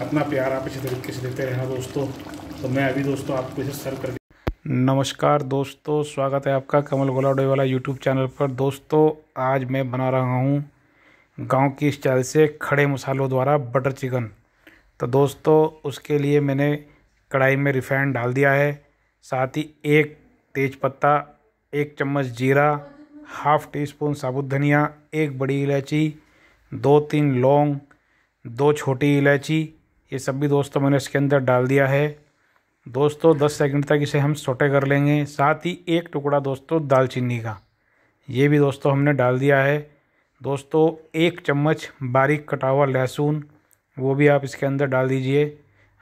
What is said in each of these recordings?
अपना प्यार आप इसी तरीके से देते रहना हाँ दोस्तों तो मैं अभी दोस्तों आपको इसे सर्व कर नमस्कार दोस्तों स्वागत है आपका कमल गोलाडोई वाला यूट्यूब चैनल पर दोस्तों आज मैं बना रहा हूँ गांव की स्टाइल से खड़े मसालों द्वारा बटर चिकन तो दोस्तों उसके लिए मैंने कढ़ाई में रिफाइंड डाल दिया है साथ ही एक तेज पत्ता एक चम्मच जीरा हाफ टी स्पून साबुत धनिया एक बड़ी इलायची दो तीन लौंग दो छोटी इलायची ये सब भी दोस्तों मैंने इसके अंदर डाल दिया है दोस्तों 10 सेकंड तक इसे हम सोटे कर लेंगे साथ ही एक टुकड़ा दोस्तों दालचीनी का ये भी दोस्तों हमने डाल दिया है दोस्तों एक चम्मच बारीक कटा हुआ लहसुन वो भी आप इसके अंदर डाल दीजिए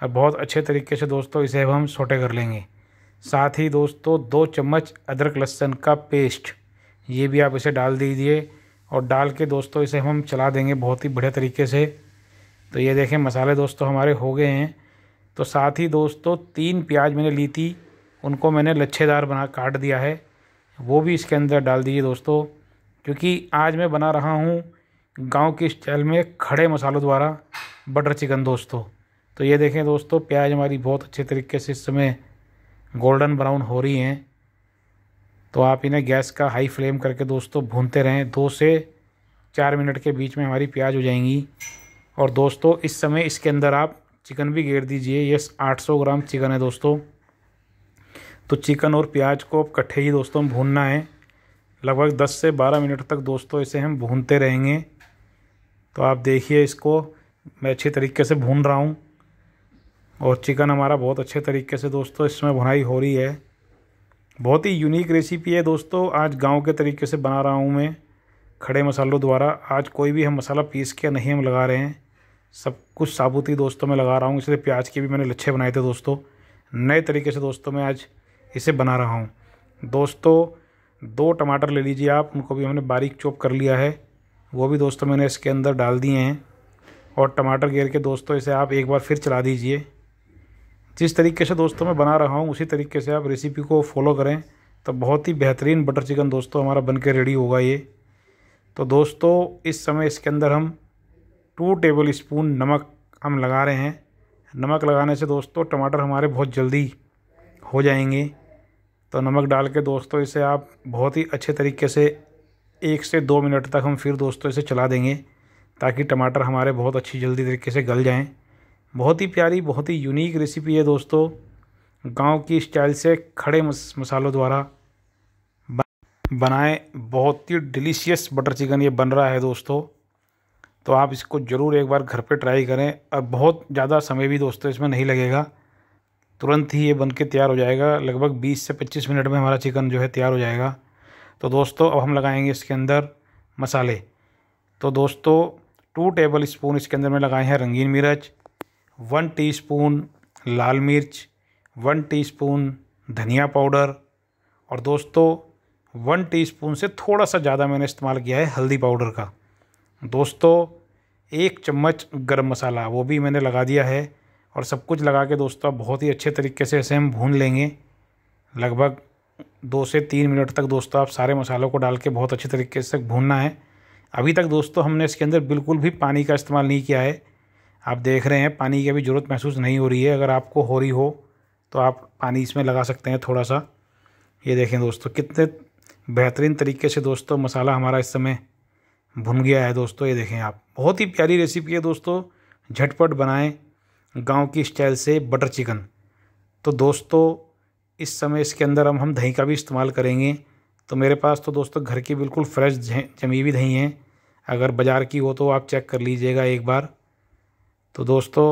और बहुत अच्छे तरीके से दोस्तों इसे हम सोटे कर लेंगे साथ ही दोस्तों दो चम्मच अदरक लहसुन का पेस्ट ये भी आप इसे डाल दीजिए और डाल के दोस्तों इसे हम चला देंगे बहुत ही बढ़िया तरीके से तो ये देखें मसाले दोस्तों हमारे हो गए हैं तो साथ ही दोस्तों तीन प्याज मैंने ली थी उनको मैंने लच्छेदार बना काट दिया है वो भी इसके अंदर डाल दीजिए दोस्तों क्योंकि आज मैं बना रहा हूँ गांव की स्टाइल में खड़े मसालों द्वारा बटर चिकन दोस्तों तो ये देखें दोस्तों प्याज हमारी बहुत अच्छे तरीके से इस समय गोल्डन ब्राउन हो रही हैं तो आप इन्हें गैस का हाई फ्लेम करके दोस्तों भूनते रहें दो से चार मिनट के बीच में हमारी प्याज हो जाएंगी और दोस्तों इस समय इसके अंदर आप चिकन भी घेर दीजिए ये 800 ग्राम चिकन है दोस्तों तो चिकन और प्याज को अब कट्ठे ही दोस्तों भूनना है लगभग 10 से 12 मिनट तक दोस्तों इसे हम भूनते रहेंगे तो आप देखिए इसको मैं अच्छे तरीके से भून रहा हूँ और चिकन हमारा बहुत अच्छे तरीके से दोस्तों इसमें भुनाई हो रही है बहुत ही यूनिक रेसिपी है दोस्तों आज गांव के तरीके से बना रहा हूँ मैं खड़े मसालों द्वारा आज कोई भी हम मसाला पीस के नहीं हम लगा रहे हैं सब कुछ साबुती दोस्तों में लगा रहा हूँ इसलिए प्याज के भी मैंने लच्छे बनाए थे दोस्तों नए तरीके से दोस्तों मैं आज इसे बना रहा हूँ दोस्तों दो टमाटर ले लीजिए आप उनको भी हमने बारीक चॉप कर लिया है वो भी दोस्तों मैंने इसके अंदर डाल दिए हैं और टमाटर गेर के दोस्तों इसे आप एक बार फिर चला दीजिए जिस तरीके से दोस्तों मैं बना रहा हूँ उसी तरीके से आप रेसिपी को फॉलो करें तो बहुत ही बेहतरीन बटर चिकन दोस्तों हमारा बन के रेडी होगा ये तो दोस्तों इस समय इसके अंदर हम टू टेबल स्पून नमक हम लगा रहे हैं नमक लगाने से दोस्तों टमाटर हमारे बहुत जल्दी हो जाएंगे तो नमक डाल के दोस्तों इसे आप बहुत ही अच्छे तरीके से एक से दो मिनट तक हम फिर दोस्तों इसे चला देंगे ताकि टमाटर हमारे बहुत अच्छी जल्दी तरीके से गल जाएं बहुत ही प्यारी बहुत ही यूनिक रेसिपी है दोस्तों गांव की स्टाइल से खड़े मसालों द्वारा बनाए बहुत ही डिलीशियस बटर चिकन ये बन रहा है दोस्तों तो आप इसको ज़रूर एक बार घर पर ट्राई करें अब बहुत ज़्यादा समय भी दोस्तों इसमें नहीं लगेगा तुरंत ही ये बन के तैयार हो जाएगा लगभग 20 से 25 मिनट में हमारा चिकन जो है तैयार हो जाएगा तो दोस्तों अब हम लगाएंगे इसके अंदर मसाले तो दोस्तों टू टेबल स्पून इसके अंदर में लगाए हैं रंगीन मिर्च वन टीस्पून लाल मिर्च वन टीस्पून धनिया पाउडर और दोस्तों वन टीस्पून से थोड़ा सा ज़्यादा मैंने इस्तेमाल किया है हल्दी पाउडर का दोस्तों एक चम्मच गरम मसाला वो भी मैंने लगा दिया है और सब कुछ लगा के दोस्तों बहुत ही अच्छे तरीके से इसे हम भून लेंगे लगभग दो से तीन मिनट तक दोस्तों आप सारे मसालों को डाल के बहुत अच्छे तरीके से भूनना है अभी तक दोस्तों हमने इसके अंदर बिल्कुल भी पानी का इस्तेमाल नहीं किया है आप देख रहे हैं पानी की अभी ज़रूरत महसूस नहीं हो रही है अगर आपको हो रही हो तो आप पानी इसमें लगा सकते हैं थोड़ा सा ये देखें दोस्तों कितने बेहतरीन तरीके से दोस्तों मसाला हमारा इस समय भुन गया है दोस्तों ये देखें आप बहुत ही प्यारी रेसिपी है दोस्तों झटपट बनाएं गांव की स्टाइल से बटर चिकन तो दोस्तों इस समय इसके अंदर हम हम दही का भी इस्तेमाल करेंगे तो मेरे पास तो दोस्तों घर की बिल्कुल फ्रेश जमी हुई दही है अगर बाज़ार की हो तो आप चेक कर लीजिएगा एक बार तो दोस्तों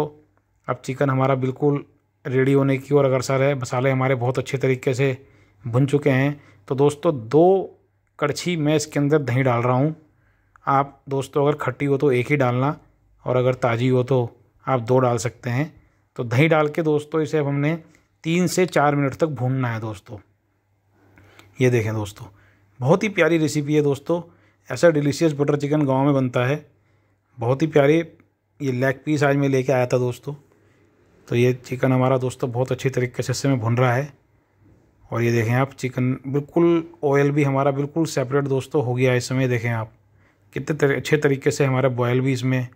अब चिकन हमारा बिल्कुल रेडी होने की ओर अग्रसर है मसाले हमारे बहुत अच्छे तरीके से भुन चुके हैं तो दोस्तों दो कड़छी मैं इसके अंदर दही डाल रहा हूँ आप दोस्तों अगर खट्टी हो तो एक ही डालना और अगर ताज़ी हो तो आप दो डाल सकते हैं तो दही डाल के दोस्तों इसे अब हमने तीन से चार मिनट तक भूनना है दोस्तों ये देखें दोस्तों बहुत ही प्यारी रेसिपी है दोस्तों ऐसा डिलीशियस बटर चिकन गाँव में बनता है बहुत ही प्यारी ये लेग पीस आज मैं लेके आया था दोस्तों तो ये चिकन हमारा दोस्तों बहुत अच्छी तरीके से इसमें भुन रहा है और ये देखें आप चिकन बिल्कुल ऑयल भी हमारा बिल्कुल सेपरेट दोस्तों हो गया है इस समय देखें आप कितने तर, अच्छे तरीके से हमारा बॉयल भी इसमें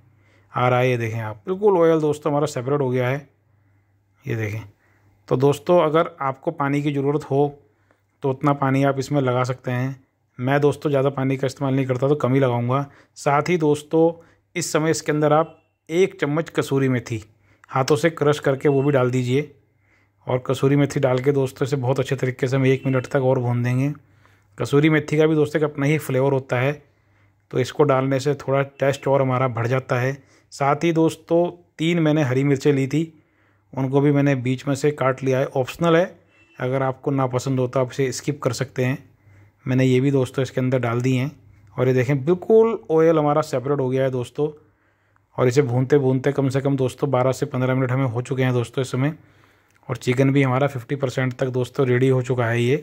आ रहा है ये देखें आप बिल्कुल ऑयल दोस्तों हमारा सेपरेट हो गया है ये देखें तो दोस्तों अगर आपको पानी की ज़रूरत हो तो उतना पानी आप इसमें लगा सकते हैं मैं दोस्तों ज़्यादा पानी का इस्तेमाल नहीं करता तो कम ही लगाऊंगा साथ ही दोस्तों इस समय इसके अंदर आप एक चम्मच कसूरी मेथी हाथों से क्रश करके वो भी डाल दीजिए और कसूरी मेथी डाल के दोस्तों इसे बहुत अच्छे तरीके से हम एक मिनट तक और भून देंगे कसूरी मेथी का भी दोस्तों का अपना ही फ्लेवर होता है तो इसको डालने से थोड़ा टेस्ट और हमारा बढ़ जाता है साथ ही दोस्तों तीन मैंने हरी मिर्चें ली थी उनको भी मैंने बीच में से काट लिया है ऑप्शनल है अगर आपको नापसंद हो तो आप इसे स्किप कर सकते हैं मैंने ये भी दोस्तों इसके अंदर डाल दिए हैं और ये देखें बिल्कुल ऑयल हमारा सेपरेट हो गया है दोस्तों और इसे भूनते भूनते कम से कम दोस्तों 12 से 15 मिनट हमें हो चुके हैं दोस्तों इस समय और चिकन भी हमारा 50 परसेंट तक दोस्तों रेडी हो चुका है ये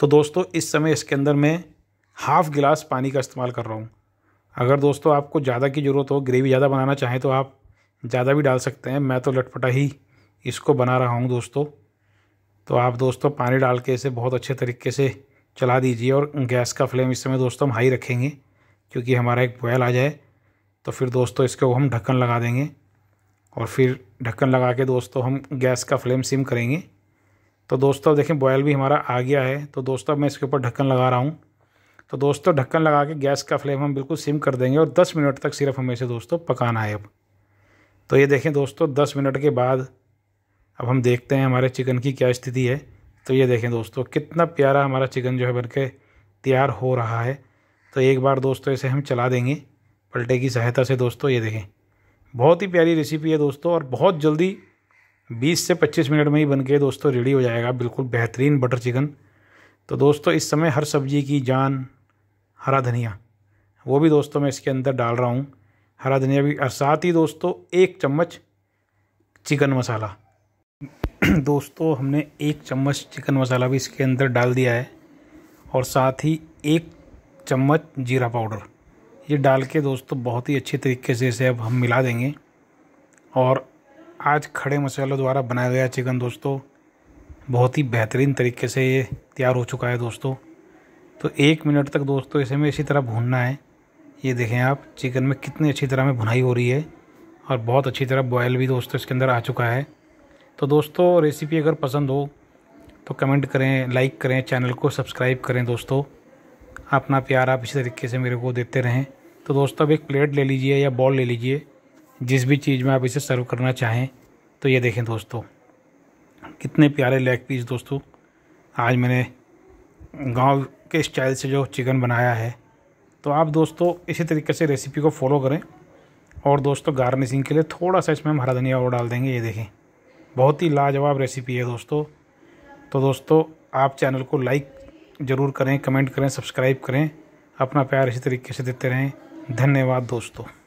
तो दोस्तों इस समय इसके अंदर मैं हाफ़ गिलास पानी का इस्तेमाल कर रहा हूँ अगर दोस्तों आपको ज़्यादा की ज़रूरत हो ग्रेवी ज़्यादा बनाना चाहें तो आप ज़्यादा भी डाल सकते हैं मैं तो लटपटा ही इसको बना रहा हूँ दोस्तों तो आप दोस्तों पानी डाल के इसे बहुत अच्छे तरीके से चला दीजिए और गैस का फ्लेम इस समय दोस्तों हम हाई रखेंगे क्योंकि हमारा एक बॉयल आ जाए तो फिर दोस्तों इसको हम ढक्कन लगा देंगे और फिर ढक्कन लगा के दोस्तों हम गैस का फ्लेम सिम करेंगे तो दोस्तों देखें बॉयल भी हमारा आ गया है तो दोस्तों मैं इसके ऊपर ढक्कन लगा रहा हूँ तो दोस्तों ढक्कन लगा के गैस का फ्लेम हम बिल्कुल सिम कर देंगे और 10 मिनट तक सिर्फ हमें इसे दोस्तों पकाना है अब तो ये देखें दोस्तों 10 मिनट के बाद अब हम देखते हैं हमारे चिकन की क्या स्थिति है तो ये देखें दोस्तों कितना प्यारा हमारा चिकन जो है बन के तैयार हो रहा है तो एक बार दोस्तों इसे हम चला देंगे पलटे की सहायता से दोस्तों ये देखें बहुत ही प्यारी रेसिपी है दोस्तों और बहुत जल्दी 20 से 25 मिनट में ही बन के दोस्तों रेडी हो जाएगा बिल्कुल बेहतरीन बटर चिकन तो दोस्तों इस समय हर सब्ज़ी की जान हरा धनिया वो भी दोस्तों मैं इसके अंदर डाल रहा हूँ हरा धनिया भी और साथ ही दोस्तों एक चम्मच चिकन मसाला दोस्तों हमने एक चम्मच चिकन मसाला भी इसके अंदर डाल दिया है और साथ ही एक चम्मच जीरा पाउडर ये डाल के दोस्तों बहुत ही अच्छे तरीके से इसे अब हम मिला देंगे और आज खड़े मसालों द्वारा बनाया गया चिकन दोस्तों बहुत ही बेहतरीन तरीके से ये तैयार हो चुका है दोस्तों तो एक मिनट तक दोस्तों इसे में इसी तरह भूनना है ये देखें आप चिकन में कितनी अच्छी तरह में भुनाई हो रही है और बहुत अच्छी तरह बॉयल भी दोस्तों इसके अंदर आ चुका है तो दोस्तों रेसिपी अगर पसंद हो तो कमेंट करें लाइक करें चैनल को सब्सक्राइब करें दोस्तों अपना प्यार आप इसी तरीके से मेरे को देते रहें तो दोस्तों अब एक प्लेट ले लीजिए या बॉल ले लीजिए जिस भी चीज़ में आप इसे सर्व करना चाहें तो ये देखें दोस्तों कितने प्यारे लेग पीस दोस्तों आज मैंने गांव के स्टाइल से जो चिकन बनाया है तो आप दोस्तों इसी तरीके से रेसिपी को फॉलो करें और दोस्तों गार्निशिंग के लिए थोड़ा सा इसमें हम हरा धनिया और डाल देंगे ये देखें बहुत ही लाजवाब रेसिपी है दोस्तों तो दोस्तों आप चैनल को लाइक ज़रूर करें कमेंट करें सब्सक्राइब करें अपना प्यार इसी तरीके से देते रहें धन्यवाद दोस्तों